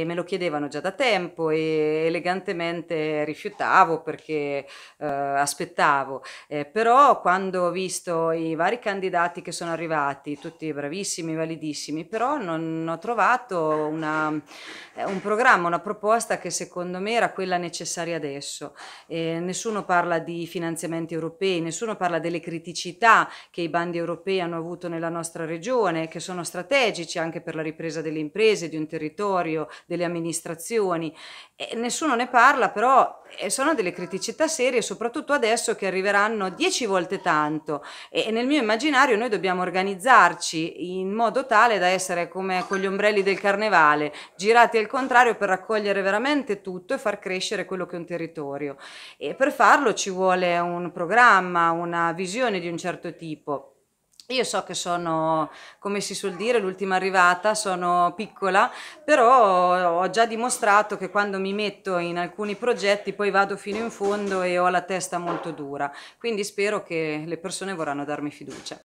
e me lo chiedevano già da tempo e elegantemente rifiutavo perché eh, aspettavo. Eh, però quando ho visto i vari candidati che sono arrivati, tutti bravissimi, validissimi, però non ho trovato una, eh, un programma, una proposta che secondo me era quella necessaria adesso. Eh, nessuno parla di finanziamenti europei, nessuno parla delle criticità che i bandi europei hanno avuto nella nostra regione, che sono strategici anche per la ripresa delle imprese, di un territorio, delle amministrazioni. E nessuno ne parla, però eh, sono delle criticità serie, soprattutto adesso che arriveranno dieci volte tanto. E nel mio immaginario noi dobbiamo organizzarci in modo tale da essere come con gli ombrelli del carnevale, girati al contrario per raccogliere veramente tutto e far crescere quello che è un territorio. E per farlo ci vuole un programma, una visione di un certo tipo. Io so che sono, come si suol dire, l'ultima arrivata, sono piccola, però ho già dimostrato che quando mi metto in alcuni progetti poi vado fino in fondo e ho la testa molto dura, quindi spero che le persone vorranno darmi fiducia.